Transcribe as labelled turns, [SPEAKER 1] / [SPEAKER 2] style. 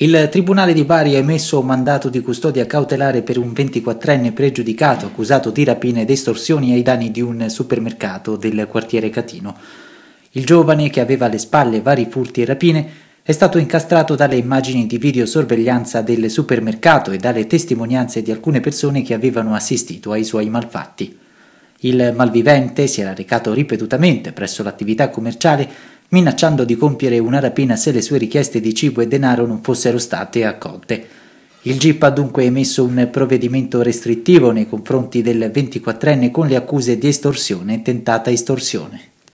[SPEAKER 1] Il Tribunale di Bari ha emesso un mandato di custodia cautelare per un 24enne pregiudicato accusato di rapine ed estorsioni ai danni di un supermercato del quartiere Catino. Il giovane, che aveva alle spalle vari furti e rapine, è stato incastrato dalle immagini di videosorveglianza del supermercato e dalle testimonianze di alcune persone che avevano assistito ai suoi malfatti. Il malvivente si era recato ripetutamente presso l'attività commerciale minacciando di compiere una rapina se le sue richieste di cibo e denaro non fossero state accolte. Il GIP ha dunque emesso un provvedimento restrittivo nei confronti del 24enne con le accuse di estorsione e tentata estorsione.